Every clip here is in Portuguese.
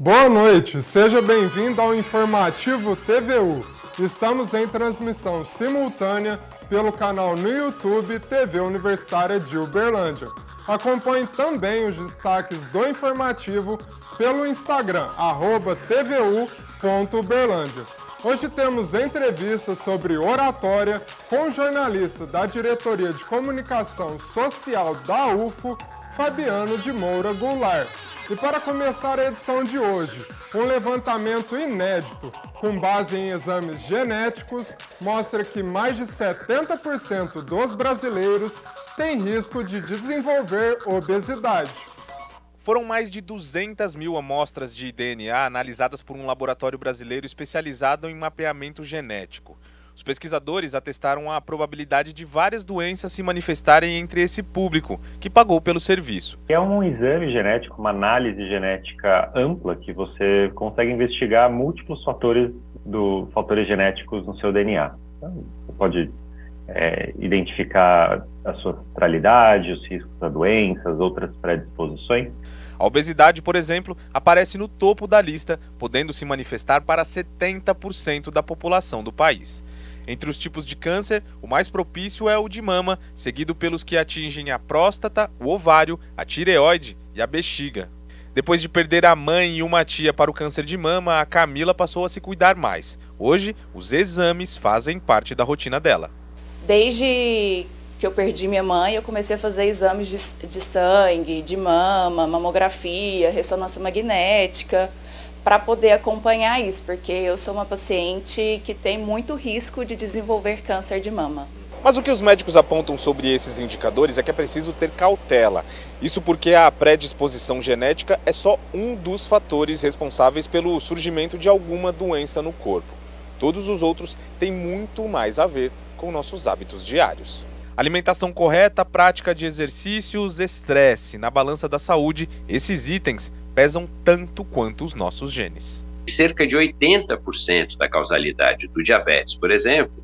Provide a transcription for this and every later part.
Boa noite, seja bem-vindo ao Informativo TVU. Estamos em transmissão simultânea pelo canal no YouTube TV Universitária de Uberlândia. Acompanhe também os destaques do informativo pelo Instagram, tvu.uberlândia. Hoje temos entrevista sobre oratória com o jornalista da Diretoria de Comunicação Social da UFO, Fabiano de Moura Goulart. E para começar a edição de hoje, um levantamento inédito com base em exames genéticos mostra que mais de 70% dos brasileiros têm risco de desenvolver obesidade. Foram mais de 200 mil amostras de DNA analisadas por um laboratório brasileiro especializado em mapeamento genético. Os pesquisadores atestaram a probabilidade de várias doenças se manifestarem entre esse público que pagou pelo serviço. É um exame genético, uma análise genética ampla que você consegue investigar múltiplos fatores do fatores genéticos no seu DNA. Então, você pode é, identificar a sua centralidade, os riscos a doenças, outras predisposições. A obesidade, por exemplo, aparece no topo da lista, podendo se manifestar para 70% da população do país. Entre os tipos de câncer, o mais propício é o de mama, seguido pelos que atingem a próstata, o ovário, a tireoide e a bexiga. Depois de perder a mãe e uma tia para o câncer de mama, a Camila passou a se cuidar mais. Hoje, os exames fazem parte da rotina dela. Desde que eu perdi minha mãe, eu comecei a fazer exames de, de sangue, de mama, mamografia, ressonância magnética para poder acompanhar isso, porque eu sou uma paciente que tem muito risco de desenvolver câncer de mama. Mas o que os médicos apontam sobre esses indicadores é que é preciso ter cautela. Isso porque a predisposição genética é só um dos fatores responsáveis pelo surgimento de alguma doença no corpo. Todos os outros têm muito mais a ver com nossos hábitos diários. Alimentação correta, prática de exercícios, estresse. Na balança da saúde, esses itens pesam tanto quanto os nossos genes. Cerca de 80% da causalidade do diabetes, por exemplo,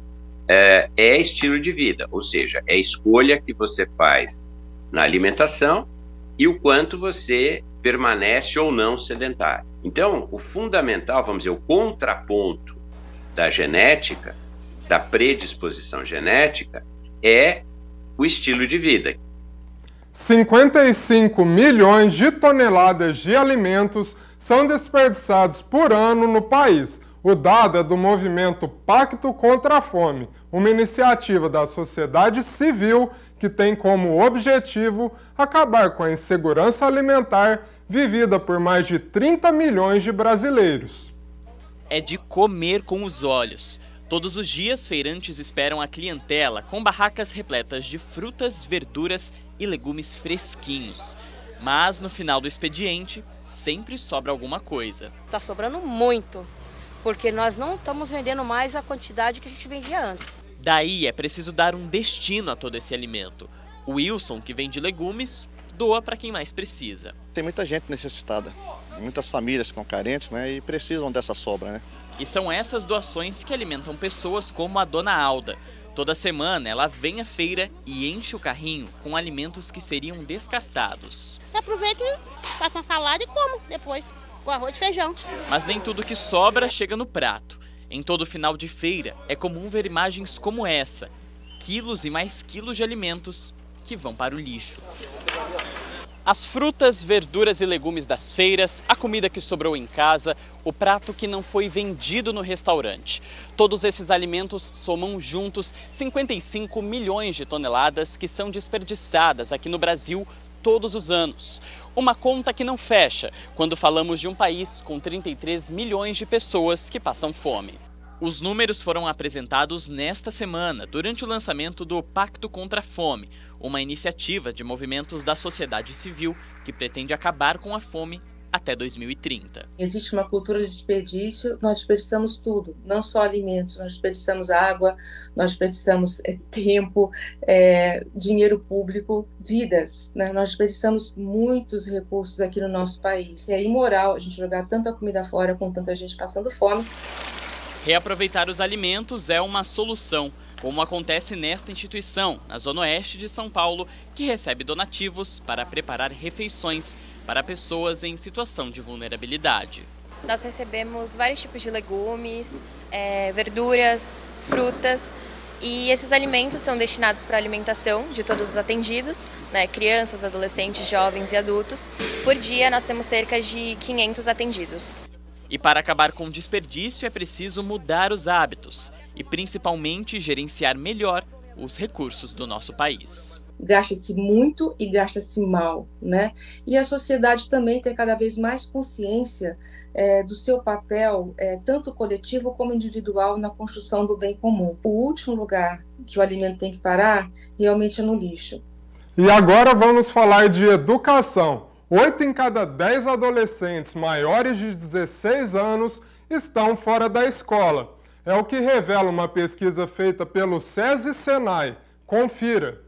é, é estilo de vida, ou seja, é escolha que você faz na alimentação e o quanto você permanece ou não sedentário. Então, o fundamental, vamos dizer, o contraponto da genética, da predisposição genética, é o estilo de vida. 55 milhões de toneladas de alimentos são desperdiçados por ano no país. O dado é do movimento Pacto contra a Fome, uma iniciativa da sociedade civil que tem como objetivo acabar com a insegurança alimentar vivida por mais de 30 milhões de brasileiros. É de comer com os olhos. Todos os dias, feirantes esperam a clientela com barracas repletas de frutas, verduras e legumes fresquinhos. Mas no final do expediente, sempre sobra alguma coisa. Está sobrando muito, porque nós não estamos vendendo mais a quantidade que a gente vendia antes. Daí é preciso dar um destino a todo esse alimento. O Wilson, que vende legumes, doa para quem mais precisa. Tem muita gente necessitada, muitas famílias que estão carentes né, e precisam dessa sobra. Né? E são essas doações que alimentam pessoas como a dona Alda. Toda semana ela vem à feira e enche o carrinho com alimentos que seriam descartados. Aproveita, aproveito, faço uma salada e como depois, com arroz e feijão. Mas nem tudo que sobra chega no prato. Em todo final de feira é comum ver imagens como essa: quilos e mais quilos de alimentos que vão para o lixo. As frutas, verduras e legumes das feiras, a comida que sobrou em casa, o prato que não foi vendido no restaurante. Todos esses alimentos somam juntos 55 milhões de toneladas que são desperdiçadas aqui no Brasil todos os anos. Uma conta que não fecha quando falamos de um país com 33 milhões de pessoas que passam fome. Os números foram apresentados nesta semana, durante o lançamento do Pacto contra a Fome, uma iniciativa de movimentos da sociedade civil que pretende acabar com a fome até 2030. Existe uma cultura de desperdício, nós desperdiçamos tudo, não só alimentos, nós desperdiçamos água, nós desperdiçamos é, tempo, é, dinheiro público, vidas. Né? Nós desperdiçamos muitos recursos aqui no nosso país. É imoral a gente jogar tanta comida fora com tanta gente passando fome. Reaproveitar os alimentos é uma solução, como acontece nesta instituição, na Zona Oeste de São Paulo, que recebe donativos para preparar refeições para pessoas em situação de vulnerabilidade. Nós recebemos vários tipos de legumes, é, verduras, frutas e esses alimentos são destinados para a alimentação de todos os atendidos, né, crianças, adolescentes, jovens e adultos. Por dia nós temos cerca de 500 atendidos. E para acabar com o desperdício é preciso mudar os hábitos e principalmente gerenciar melhor os recursos do nosso país. Gasta-se muito e gasta-se mal, né? E a sociedade também tem cada vez mais consciência é, do seu papel, é, tanto coletivo como individual, na construção do bem comum. O último lugar que o alimento tem que parar realmente é no lixo. E agora vamos falar de educação. 8 em cada 10 adolescentes maiores de 16 anos estão fora da escola. É o que revela uma pesquisa feita pelo SESI Senai. Confira.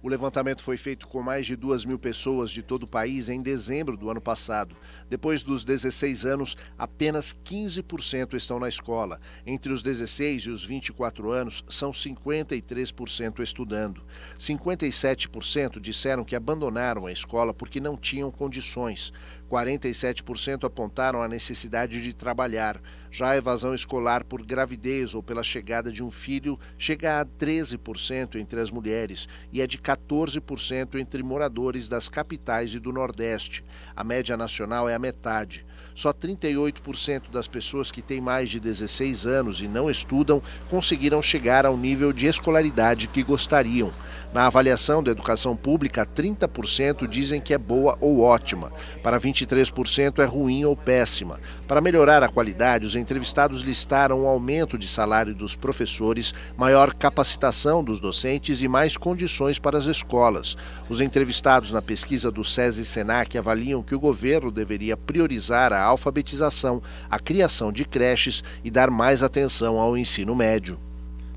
O levantamento foi feito com mais de 2 mil pessoas de todo o país em dezembro do ano passado. Depois dos 16 anos, apenas 15% estão na escola. Entre os 16 e os 24 anos, são 53% estudando. 57% disseram que abandonaram a escola porque não tinham condições. 47% apontaram a necessidade de trabalhar. Já a evasão escolar por gravidez ou pela chegada de um filho chega a 13% entre as mulheres e é de 14% entre moradores das capitais e do Nordeste. A média nacional é a metade. Só 38% das pessoas que têm mais de 16 anos e não estudam conseguiram chegar ao nível de escolaridade que gostariam. Na avaliação da educação pública, 30% dizem que é boa ou ótima, para 23% é ruim ou péssima. Para melhorar a qualidade, os entrevistados listaram o um aumento de salário dos professores, maior capacitação dos docentes e mais condições para as escolas. Os entrevistados na pesquisa do SESI Senac avaliam que o governo deveria priorizar a alfabetização, a criação de creches e dar mais atenção ao ensino médio.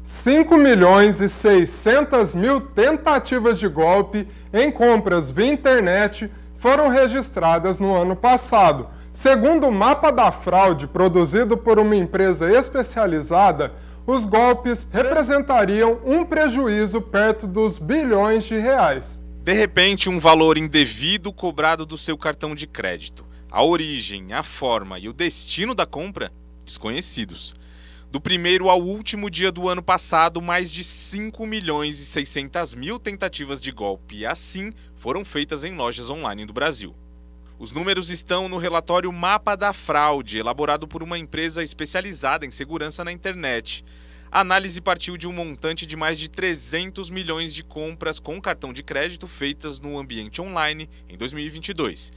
5 milhões e 600 mil tentativas de golpe em compras via internet foram registradas no ano passado. Segundo o mapa da fraude produzido por uma empresa especializada, os golpes representariam um prejuízo perto dos bilhões de reais. De repente, um valor indevido cobrado do seu cartão de crédito. A origem, a forma e o destino da compra desconhecidos. Do primeiro ao último dia do ano passado, mais de 5 milhões e 600 mil tentativas de golpe assim foram feitas em lojas online do Brasil. Os números estão no relatório Mapa da Fraude, elaborado por uma empresa especializada em segurança na internet. A análise partiu de um montante de mais de 300 milhões de compras com cartão de crédito feitas no ambiente online em 2022.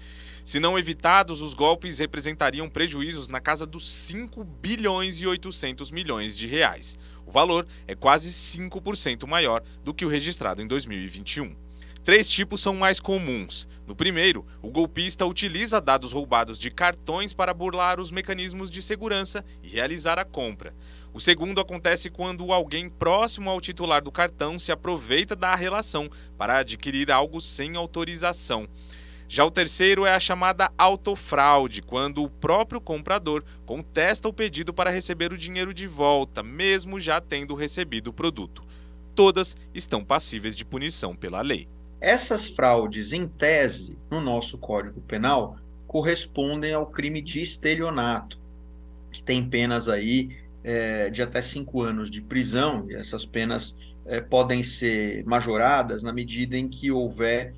Se não evitados, os golpes representariam prejuízos na casa dos 5 bilhões e 800 milhões de reais. O valor é quase 5% maior do que o registrado em 2021. Três tipos são mais comuns. No primeiro, o golpista utiliza dados roubados de cartões para burlar os mecanismos de segurança e realizar a compra. O segundo acontece quando alguém próximo ao titular do cartão se aproveita da relação para adquirir algo sem autorização. Já o terceiro é a chamada autofraude, quando o próprio comprador contesta o pedido para receber o dinheiro de volta, mesmo já tendo recebido o produto. Todas estão passíveis de punição pela lei. Essas fraudes, em tese, no nosso Código Penal, correspondem ao crime de estelionato, que tem penas aí é, de até cinco anos de prisão, e essas penas é, podem ser majoradas na medida em que houver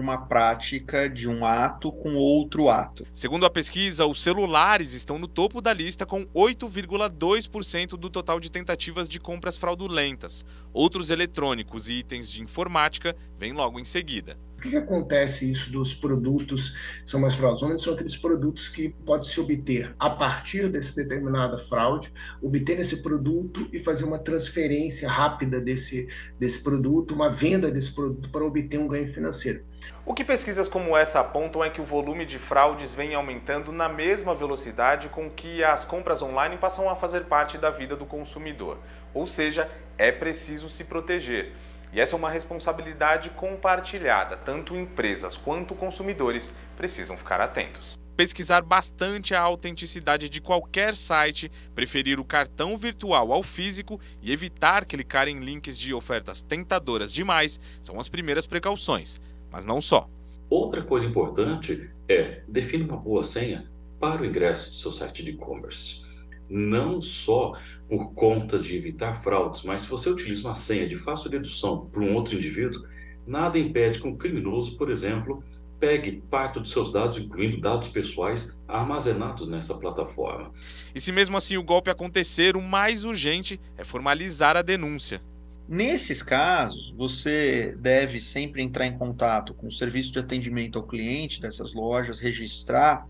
uma prática de um ato com outro ato. Segundo a pesquisa, os celulares estão no topo da lista com 8,2% do total de tentativas de compras fraudulentas. Outros eletrônicos e itens de informática vêm logo em seguida. Por que, que acontece isso dos produtos que são mais fraudulentos? São aqueles produtos que pode-se obter a partir dessa determinada fraude, obter esse produto e fazer uma transferência rápida desse, desse produto, uma venda desse produto para obter um ganho financeiro. O que pesquisas como essa apontam é que o volume de fraudes vem aumentando na mesma velocidade com que as compras online passam a fazer parte da vida do consumidor. Ou seja, é preciso se proteger. E essa é uma responsabilidade compartilhada, tanto empresas quanto consumidores precisam ficar atentos. Pesquisar bastante a autenticidade de qualquer site, preferir o cartão virtual ao físico e evitar clicar em links de ofertas tentadoras demais são as primeiras precauções, mas não só. Outra coisa importante é definir uma boa senha para o ingresso do seu site de e-commerce não só por conta de evitar fraudes, mas se você utiliza uma senha de fácil dedução para um outro indivíduo, nada impede que um criminoso, por exemplo, pegue parte dos seus dados, incluindo dados pessoais, armazenados nessa plataforma. E se mesmo assim o golpe acontecer, o mais urgente é formalizar a denúncia. Nesses casos, você deve sempre entrar em contato com o serviço de atendimento ao cliente dessas lojas, registrar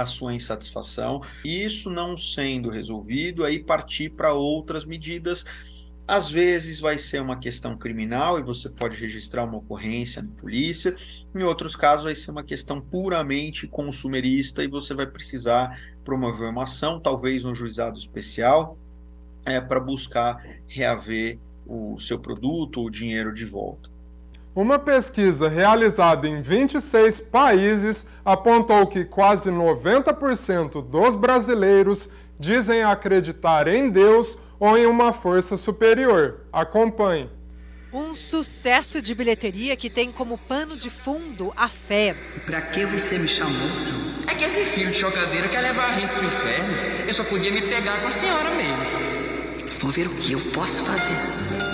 a sua insatisfação. E isso não sendo resolvido, aí partir para outras medidas. Às vezes vai ser uma questão criminal e você pode registrar uma ocorrência na polícia. Em outros casos, vai ser uma questão puramente consumerista e você vai precisar promover uma ação, talvez um juizado especial, é, eh, para buscar reaver o seu produto ou dinheiro de volta. Uma pesquisa realizada em 26 países apontou que quase 90% dos brasileiros dizem acreditar em Deus ou em uma força superior. Acompanhe. Um sucesso de bilheteria que tem como pano de fundo a fé. Para que você me chamou? É que esse filho de chocadeira quer levar a gente pro inferno. Eu só podia me pegar com a senhora mesmo. Vou ver o que eu posso fazer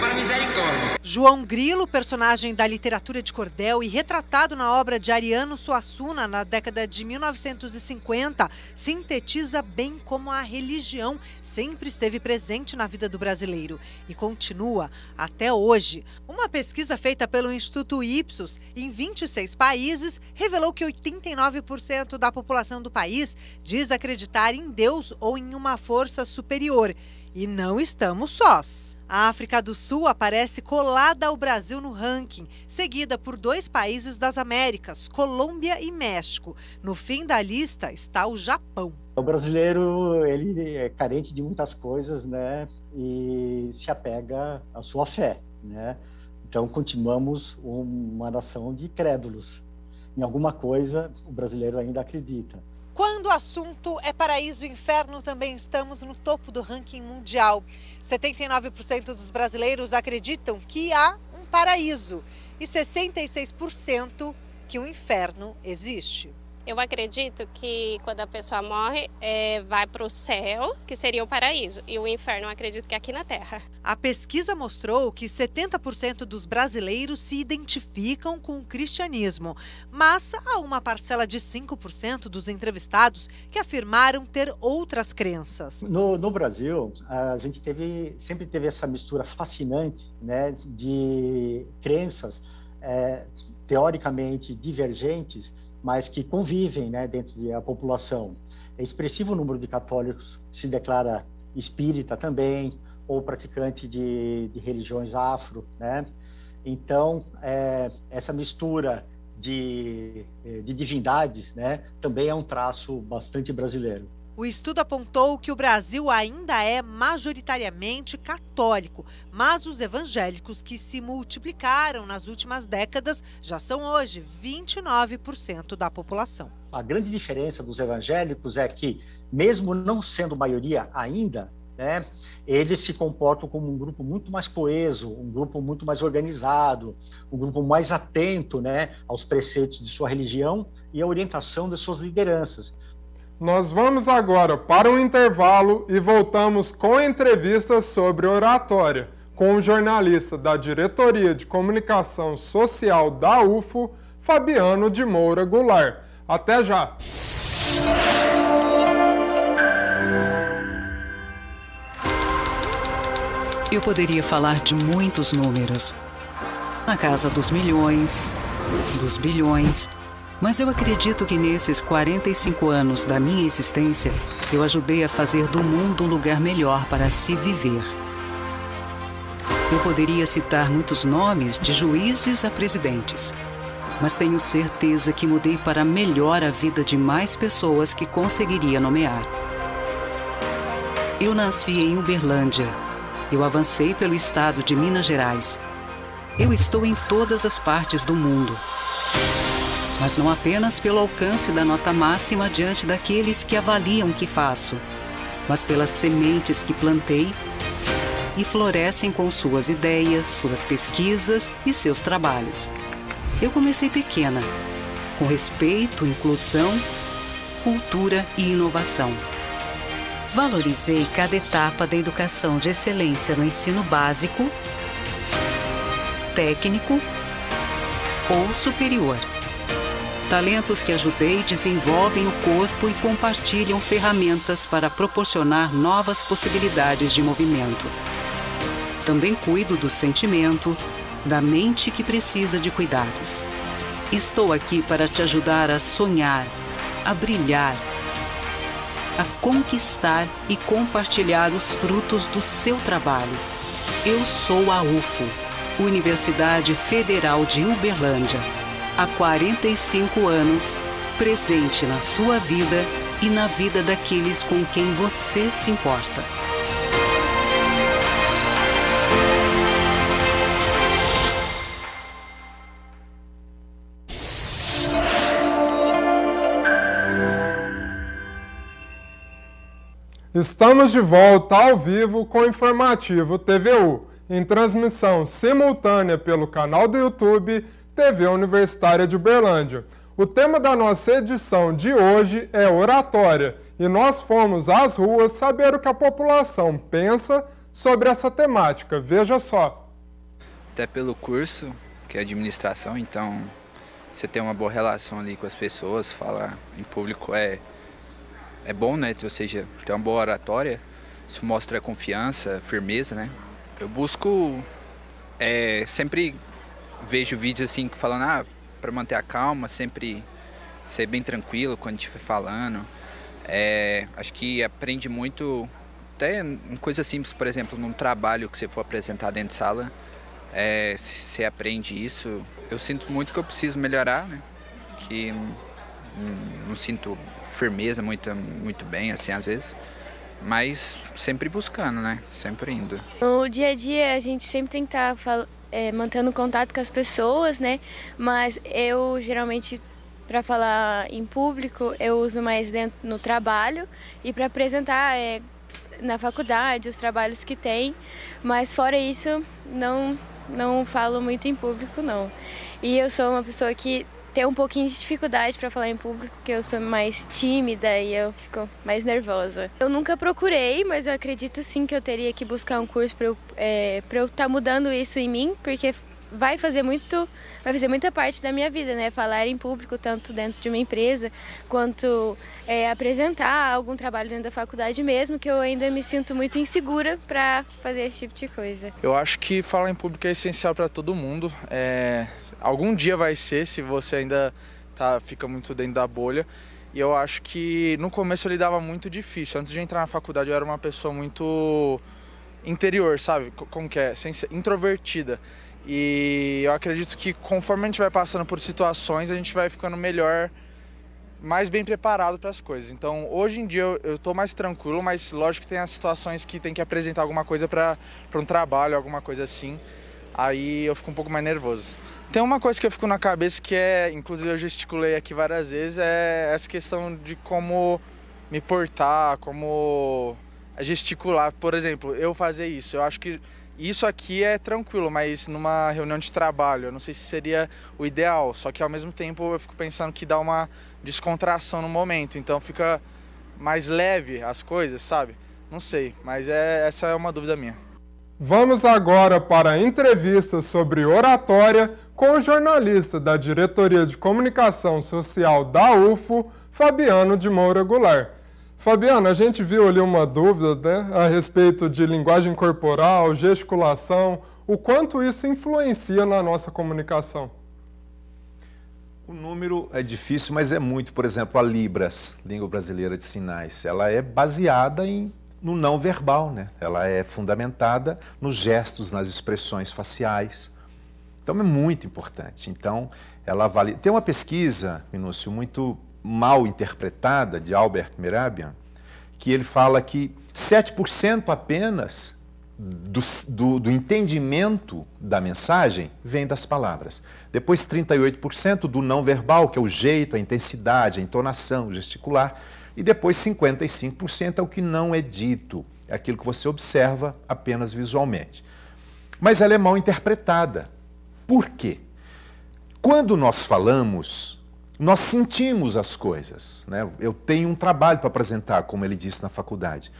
para misericórdia. João Grilo, personagem da literatura de cordel e retratado na obra de Ariano Suassuna na década de 1950, sintetiza bem como a religião sempre esteve presente na vida do brasileiro e continua até hoje. Uma pesquisa feita pelo Instituto Ipsos em 26 países revelou que 89% da população do país diz acreditar em Deus ou em uma força superior. E não estamos sós. A África do Sul aparece colada ao Brasil no ranking, seguida por dois países das Américas, Colômbia e México. No fim da lista está o Japão. O brasileiro ele é carente de muitas coisas, né? E se apega à sua fé, né? Então continuamos uma nação de crédulos. Em alguma coisa o brasileiro ainda acredita. Quando o assunto é paraíso e inferno, também estamos no topo do ranking mundial. 79% dos brasileiros acreditam que há um paraíso e 66% que o inferno existe. Eu acredito que quando a pessoa morre, é, vai para o céu, que seria o paraíso, e o inferno, eu acredito que é aqui na Terra. A pesquisa mostrou que 70% dos brasileiros se identificam com o cristianismo, mas há uma parcela de 5% dos entrevistados que afirmaram ter outras crenças. No, no Brasil, a gente teve, sempre teve essa mistura fascinante né, de crenças é, teoricamente divergentes mas que convivem né, dentro da população. É expressivo o número de católicos que se declara espírita também, ou praticante de, de religiões afro, né? Então, é, essa mistura de, de divindades, né, também é um traço bastante brasileiro. O estudo apontou que o Brasil ainda é majoritariamente católico, mas os evangélicos que se multiplicaram nas últimas décadas já são hoje 29% da população. A grande diferença dos evangélicos é que, mesmo não sendo maioria ainda, né, eles se comportam como um grupo muito mais coeso, um grupo muito mais organizado, um grupo mais atento né, aos preceitos de sua religião e à orientação de suas lideranças. Nós vamos agora para um intervalo e voltamos com entrevistas sobre oratória com o jornalista da Diretoria de Comunicação Social da UFO, Fabiano de Moura Goulart. Até já! Eu poderia falar de muitos números. Na casa dos milhões, dos bilhões mas eu acredito que nesses 45 anos da minha existência, eu ajudei a fazer do mundo um lugar melhor para se viver. Eu poderia citar muitos nomes, de juízes a presidentes, mas tenho certeza que mudei para melhor a vida de mais pessoas que conseguiria nomear. Eu nasci em Uberlândia. Eu avancei pelo estado de Minas Gerais. Eu estou em todas as partes do mundo mas não apenas pelo alcance da nota máxima diante daqueles que avaliam o que faço, mas pelas sementes que plantei e florescem com suas ideias, suas pesquisas e seus trabalhos. Eu comecei pequena, com respeito, inclusão, cultura e inovação. Valorizei cada etapa da educação de excelência no ensino básico, técnico ou superior. Talentos que ajudei desenvolvem o corpo e compartilham ferramentas para proporcionar novas possibilidades de movimento. Também cuido do sentimento, da mente que precisa de cuidados. Estou aqui para te ajudar a sonhar, a brilhar, a conquistar e compartilhar os frutos do seu trabalho. Eu sou a UFO, Universidade Federal de Uberlândia há 45 anos, presente na sua vida e na vida daqueles com quem você se importa. Estamos de volta ao vivo com o informativo TVU, em transmissão simultânea pelo canal do YouTube TV Universitária de Uberlândia. O tema da nossa edição de hoje é oratória e nós fomos às ruas saber o que a população pensa sobre essa temática. Veja só. Até pelo curso, que é administração, então você tem uma boa relação ali com as pessoas, falar em público é, é bom, né? Ou seja, ter uma boa oratória, isso mostra confiança, firmeza, né? Eu busco é, sempre vejo vídeos assim falando, ah, para manter a calma, sempre ser bem tranquilo quando estiver falando. É, acho que aprende muito, até em coisa simples, por exemplo, num trabalho que você for apresentar dentro de sala, é, você aprende isso. Eu sinto muito que eu preciso melhorar, né? Que não, não sinto firmeza muito, muito bem, assim, às vezes. Mas sempre buscando, né? Sempre indo. No dia a dia, a gente sempre tem que estar tá é, mantendo contato com as pessoas, né? Mas eu geralmente para falar em público eu uso mais dentro no trabalho e para apresentar é, na faculdade os trabalhos que tem. Mas fora isso não não falo muito em público não. E eu sou uma pessoa que ter um pouquinho de dificuldade para falar em público, porque eu sou mais tímida e eu fico mais nervosa. Eu nunca procurei, mas eu acredito sim que eu teria que buscar um curso para eu é, estar tá mudando isso em mim, porque vai fazer muito, vai fazer muita parte da minha vida, né? Falar em público, tanto dentro de uma empresa, quanto é, apresentar algum trabalho dentro da faculdade mesmo, que eu ainda me sinto muito insegura para fazer esse tipo de coisa. Eu acho que falar em público é essencial para todo mundo. É, algum dia vai ser, se você ainda tá, fica muito dentro da bolha. E eu acho que no começo ele dava muito difícil. Antes de entrar na faculdade eu era uma pessoa muito interior, sabe? Como que é? Introvertida. E eu acredito que conforme a gente vai passando por situações, a gente vai ficando melhor, mais bem preparado para as coisas. Então, hoje em dia eu estou mais tranquilo, mas lógico que tem as situações que tem que apresentar alguma coisa para um trabalho, alguma coisa assim. Aí eu fico um pouco mais nervoso. Tem uma coisa que eu fico na cabeça que é, inclusive eu gesticulei aqui várias vezes, é essa questão de como me portar, como gesticular. Por exemplo, eu fazer isso, eu acho que isso aqui é tranquilo, mas numa reunião de trabalho, eu não sei se seria o ideal, só que ao mesmo tempo eu fico pensando que dá uma descontração no momento, então fica mais leve as coisas, sabe? Não sei, mas é, essa é uma dúvida minha. Vamos agora para a entrevista sobre oratória com o jornalista da Diretoria de Comunicação Social da UFO, Fabiano de Moura Goulart. Fabiana, a gente viu ali uma dúvida né, a respeito de linguagem corporal, gesticulação, o quanto isso influencia na nossa comunicação? O número é difícil, mas é muito. Por exemplo, a Libras, Língua Brasileira de Sinais, ela é baseada em, no não verbal, né? Ela é fundamentada nos gestos, nas expressões faciais. Então é muito importante. Então, ela avalia. Tem uma pesquisa, Minúcio, muito mal interpretada de Albert Merabian, que ele fala que 7% apenas do, do, do, entendimento da mensagem vem das palavras. Depois, 38% do não verbal, que é o jeito, a intensidade, a entonação, o gesticular. E depois, 55% é o que não é dito, é aquilo que você observa apenas visualmente. Mas ela é mal interpretada. Por quê? Quando nós falamos, nós sentimos as coisas. Né? Eu tenho um trabalho para apresentar, como ele disse na faculdade.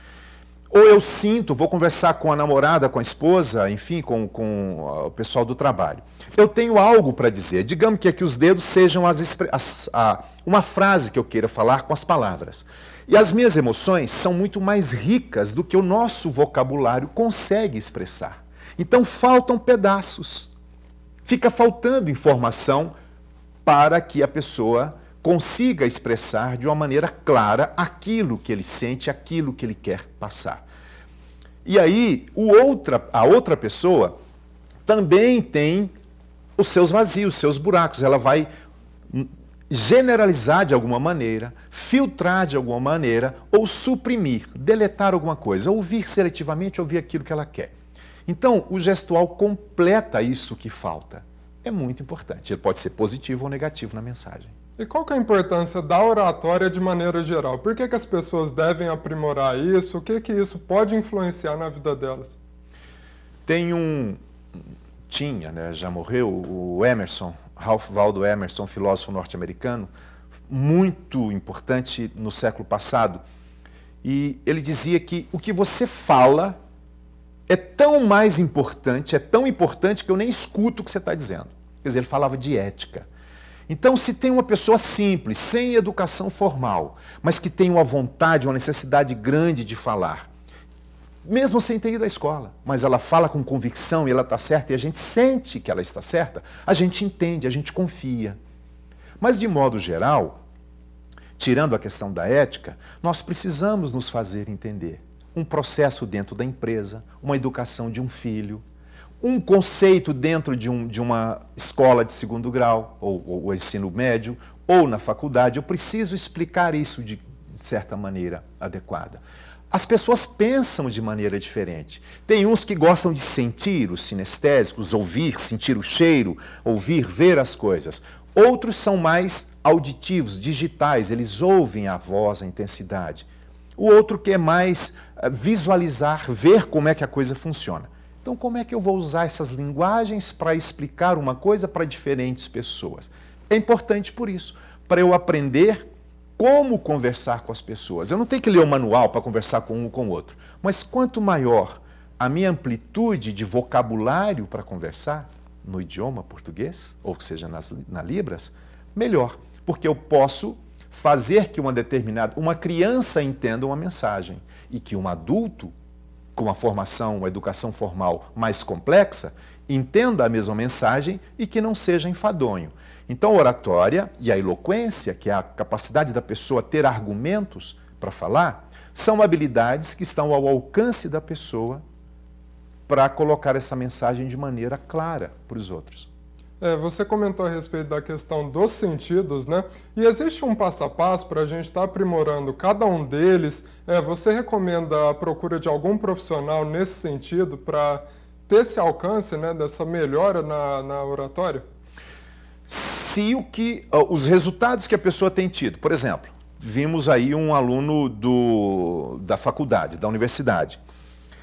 Ou eu sinto, vou conversar com a namorada, com a esposa, enfim, com, com ah, o pessoal do trabalho. Eu tenho algo para dizer. Digamos que aqui os dedos sejam as, as a, uma frase que eu queira falar com as palavras. E as minhas emoções são muito mais ricas do que o nosso vocabulário consegue expressar. Então faltam pedaços. Fica faltando informação para que a pessoa consiga expressar de uma maneira clara aquilo que ele sente, aquilo que ele quer passar. E aí, outra, a outra pessoa também tem os seus vazios, os seus buracos. Ela vai generalizar de alguma maneira, filtrar de alguma maneira, ou suprimir, deletar alguma coisa, ouvir seletivamente, ouvir aquilo que ela quer. Então, o gestual completa isso que falta é muito importante. Ele pode ser positivo ou negativo na mensagem. E qual que é a importância da oratória de maneira geral? Por que, que as pessoas devem aprimorar isso? O que, que isso pode influenciar na vida delas? Tem um. Tinha, né, já morreu, o Emerson, Ralph Waldo Emerson, filósofo norte-americano, muito importante no século passado. E ele dizia que o que você fala é tão mais importante, é tão importante que eu nem escuto o que você está dizendo. Quer dizer, ele falava de ética. Então, se tem uma pessoa simples, sem educação formal, mas que tem uma vontade, uma necessidade grande de falar, mesmo sem ter ido à escola, mas ela fala com convicção e ela está certa e a gente sente que ela está certa, a gente entende, a gente confia. Mas, de modo geral, tirando a questão da ética, nós precisamos nos fazer entender um processo dentro da empresa, uma educação de um filho, um conceito dentro de, um, de uma escola de segundo grau, ou, ou, ou ensino médio, ou na faculdade. Eu preciso explicar isso de, de certa maneira adequada. As pessoas pensam de maneira diferente. Tem uns que gostam de sentir os sinestésicos, ouvir, sentir o cheiro, ouvir, ver as coisas. Outros são mais auditivos, digitais, eles ouvem a voz, a intensidade. O outro quer mais eh, visualizar, ver como é que a coisa funciona. Então, como é que eu vou usar essas linguagens para explicar uma coisa para diferentes pessoas? É importante por isso, para eu aprender como conversar com as pessoas. Eu não tenho que ler o um manual para conversar com um ou com o outro, mas quanto maior a minha amplitude de vocabulário para conversar, no idioma português, ou seja, nas, na Libras, melhor, porque eu posso fazer que uma determinada, uma criança entenda uma mensagem e que um adulto com uma formação, uma educação formal mais complexa, entenda a mesma mensagem e que não seja enfadonho. Então, a oratória e a eloquência, que é a capacidade da pessoa ter argumentos para falar, são habilidades que estão ao alcance da pessoa para colocar essa mensagem de maneira clara para os outros. É, você comentou a respeito da questão dos sentidos, né? E existe um passo a passo para a gente estar tá aprimorando cada um deles? É, você recomenda a procura de algum profissional nesse sentido para ter esse alcance, né, dessa melhora na, na oratória? Se o que, os resultados que a pessoa tem tido, por exemplo, vimos aí um aluno do, da faculdade, da universidade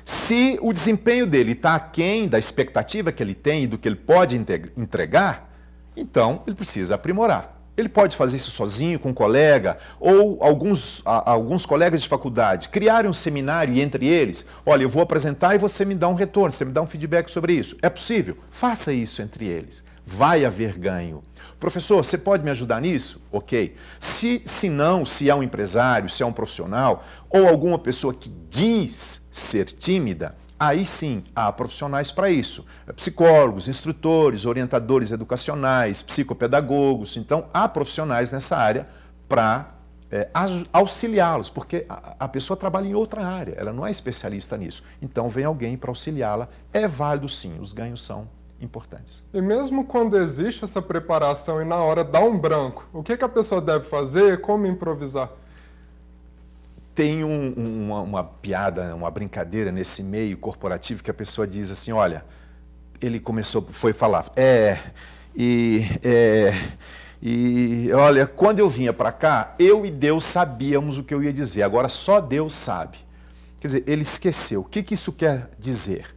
se o desempenho dele está aquém da expectativa que ele tem e do que ele pode entregar, então ele precisa aprimorar. Ele pode fazer isso sozinho, com um colega, ou alguns, a, alguns colegas de faculdade criar um seminário e entre eles, olha, eu vou apresentar e você me dá um retorno, você me dá um feedback sobre isso. É possível? Faça isso entre eles vai haver ganho. Professor, você pode me ajudar nisso? Ok. Se, se não, se é um empresário, se é um profissional, ou alguma pessoa que diz ser tímida, aí sim há profissionais para isso. É psicólogos, instrutores, orientadores educacionais, psicopedagogos. Então, há profissionais nessa área para é, auxiliá-los, porque a, a, pessoa trabalha em outra área, ela não é especialista nisso. Então, vem alguém para auxiliá-la. É válido sim, os ganhos são importantes. E mesmo quando existe essa preparação e na hora dá um branco, o que, que a pessoa deve fazer? Como improvisar? Tem um, uma, uma piada, uma brincadeira nesse meio corporativo que a pessoa diz assim: olha, ele começou, foi falar, é, e, é, e olha, quando eu vinha para cá, eu e Deus sabíamos o que eu ia dizer, agora só Deus sabe. Quer dizer, ele esqueceu. O que, que isso quer dizer?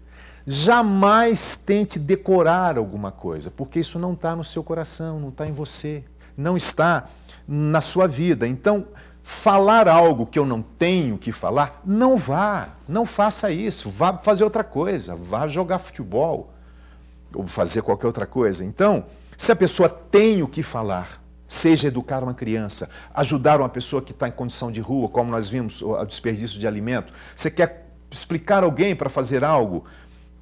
Jamais tente decorar alguma coisa, porque isso não está no seu coração, não está em você, não está na sua vida. Então, falar algo que eu não tenho que falar, não vá, não faça isso, vá fazer outra coisa, vá jogar futebol ou fazer qualquer outra coisa. Então, se a pessoa tem o que falar, seja educar uma criança, ajudar uma pessoa que está em condição de rua, como nós vimos, o desperdício de alimento, você quer explicar alguém para fazer algo,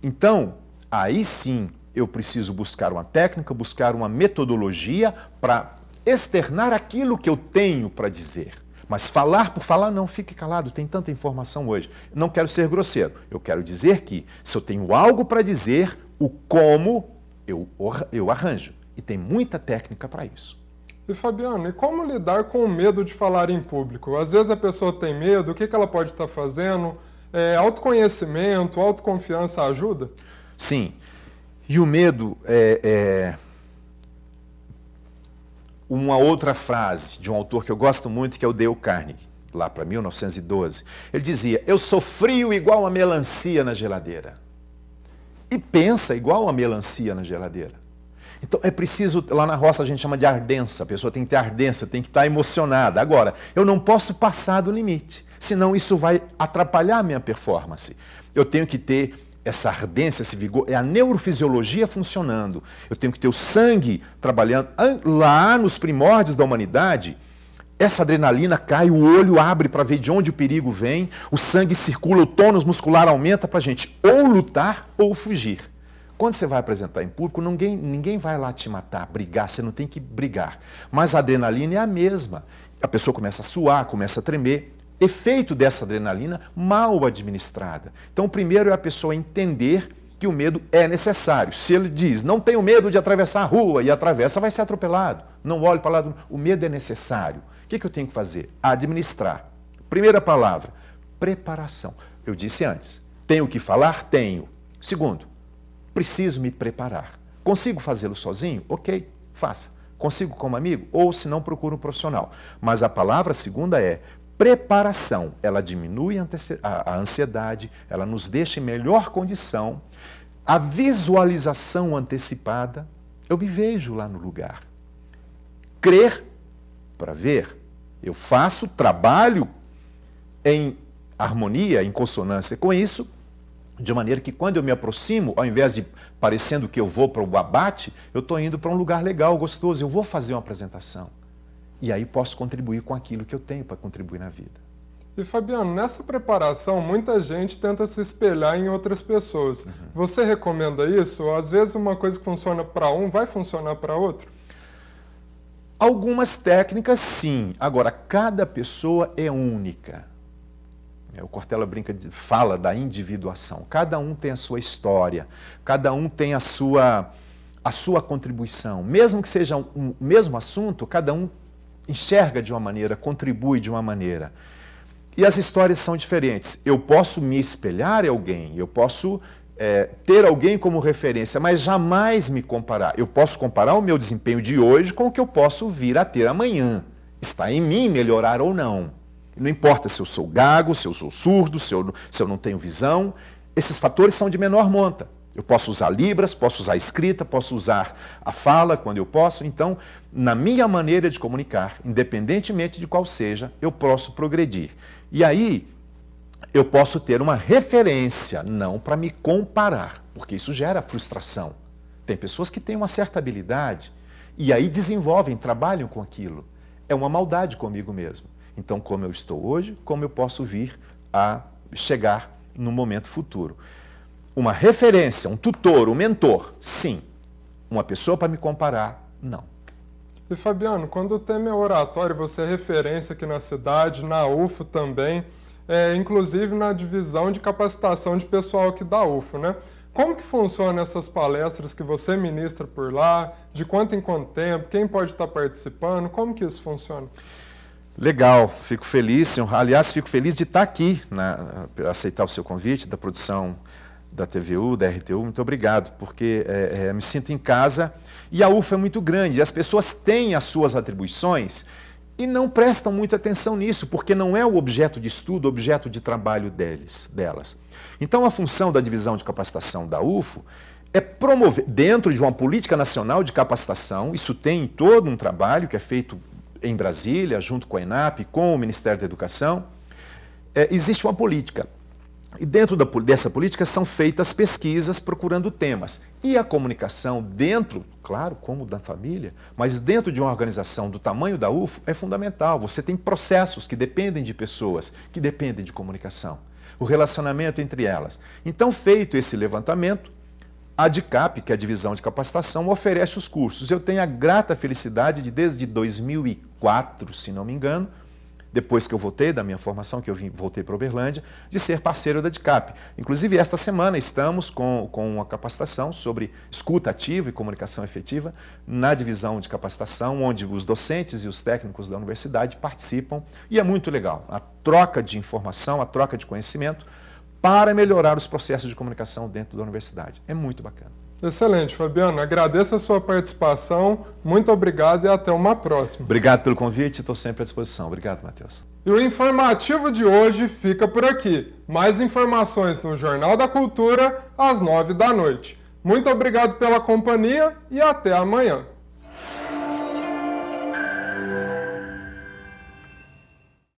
então, aí sim eu preciso buscar uma técnica, buscar uma metodologia para externar aquilo que eu tenho para dizer. Mas falar por falar, não, fique calado, tem tanta informação hoje. Não quero ser grosseiro. Eu quero dizer que, se eu tenho algo para dizer, o como eu, eu arranjo. E tem muita técnica para isso. E Fabiano, e como lidar com o medo de falar em público? Às vezes a pessoa tem medo, o que, que ela pode estar tá fazendo? É, autoconhecimento, autoconfiança ajuda? Sim. E o medo é, é, uma outra frase de um autor que eu gosto muito, que é o Dale Carnegie, lá para 1912. Ele dizia: Eu sou frio igual a melancia na geladeira. E pensa igual a melancia na geladeira. Então é preciso, lá na roça a gente chama de ardência, a pessoa tem que ter ardência, tem que estar emocionada. Agora, eu não posso passar do limite, senão isso vai atrapalhar a minha performance. Eu tenho que ter essa ardência, esse vigor, é a neurofisiologia funcionando. Eu tenho que ter o sangue trabalhando. Lá nos primórdios da humanidade, essa adrenalina cai, o olho abre para ver de onde o perigo vem, o sangue circula, o tônus muscular aumenta para a gente ou lutar ou fugir. Quando você vai apresentar em público, ninguém, ninguém vai lá te matar, brigar, você não tem que brigar. Mas a adrenalina é a mesma. A pessoa começa a suar, começa a tremer. Efeito dessa adrenalina mal administrada. Então, o primeiro é a pessoa entender que o medo é necessário. Se ele diz, não tenho medo de atravessar a rua e atravessa, vai ser atropelado. Não olhe para lá. Do... O medo é necessário. O que, que eu tenho que fazer? Administrar. Primeira palavra, preparação. Eu disse antes, tenho que falar? Tenho. Segundo, preciso me preparar. Consigo fazê-lo sozinho? Ok, faça. Consigo como amigo? Ou se não, procura um profissional. Mas a palavra segunda é preparação. Ela diminui a ansiedade, ela nos deixa em melhor condição. A visualização antecipada, eu me vejo lá no lugar. Crer para ver. Eu faço trabalho em harmonia, em consonância com isso, de maneira que quando eu me aproximo, ao invés de parecendo que eu vou para o abate, eu estou indo para um lugar legal, gostoso, eu vou fazer uma apresentação. E aí posso contribuir com aquilo que eu tenho para contribuir na vida. E Fabiano, nessa preparação, muita gente tenta se espelhar em outras pessoas. Uhum. Você recomenda isso? Às vezes uma coisa que funciona para um vai funcionar para outro? Algumas técnicas sim. Agora, cada pessoa é única. É, o Cortella brinca de, fala da individuação. Cada um tem a sua história, cada um tem a sua a sua contribuição. Mesmo que seja o um, mesmo assunto, cada um enxerga de uma maneira, contribui de uma maneira. E as histórias são diferentes. Eu posso me espelhar em alguém, eu posso é, ter alguém como referência, mas jamais me comparar. Eu posso comparar o meu desempenho de hoje com o que eu posso vir a ter amanhã. Está em mim melhorar ou não. Não importa se eu sou gago, se eu sou surdo, se eu, se eu não tenho visão, esses fatores são de menor monta. Eu posso usar libras, posso usar escrita, posso usar a fala quando eu posso. Então, na minha maneira de comunicar, independentemente de qual seja, eu posso progredir. E aí, eu posso ter uma referência, não para me comparar, porque isso gera frustração. Tem pessoas que têm uma certa habilidade e aí desenvolvem, trabalham com aquilo. É uma maldade comigo mesmo. Então, como eu estou hoje, como eu posso vir a chegar no momento futuro. Uma referência, um tutor, um mentor, sim. Uma pessoa para me comparar, não. E Fabiano, quando tem meu é oratório, você é referência aqui na cidade, na UFO também, é, inclusive na divisão de capacitação de pessoal aqui da UFO, né? Como que funcionam essas palestras que você ministra por lá? De quanto em quanto tempo? Quem pode estar participando? Como que isso funciona? Legal, fico feliz. Aliás, fico feliz de estar aqui, né, aceitar o seu convite da produção da TVU, da RTU. Muito obrigado, porque é, é, me sinto em casa. E a UFA é muito grande, as pessoas têm as suas atribuições e não prestam muita atenção nisso, porque não é o objeto de estudo, objeto de trabalho deles, delas. Então, a função da divisão de capacitação da UFO é promover, dentro de uma política nacional de capacitação, isso tem todo um trabalho que é feito em Brasília, junto com a ENAP, com o Ministério da Educação, é, existe uma política. E dentro da, dessa política são feitas pesquisas procurando temas. E a comunicação dentro, claro, como da família, mas dentro de uma organização do tamanho da UFO é fundamental. Você tem processos que dependem de pessoas, que dependem de comunicação, o relacionamento entre elas. Então, feito esse levantamento, a DICAP, que é a divisão de capacitação, oferece os cursos. Eu tenho a grata felicidade de, desde 2004, se não me engano, depois que eu voltei da minha formação, que eu vim, voltei para Uberlândia, de ser parceiro da DICAP. Inclusive, esta semana estamos com, com uma capacitação sobre escuta ativa e comunicação efetiva na divisão de capacitação, onde os docentes e os técnicos da universidade participam e é muito legal. A troca de informação, a troca de conhecimento para melhorar os processos de comunicação dentro da universidade. É muito bacana. Excelente, Fabiano. Agradeço a sua participação. Muito obrigado e até uma próxima. Obrigado pelo convite, estou sempre à disposição. Obrigado, Matheus. E o informativo de hoje fica por aqui. Mais informações no Jornal da Cultura às nove da noite. Muito obrigado pela companhia e até amanhã.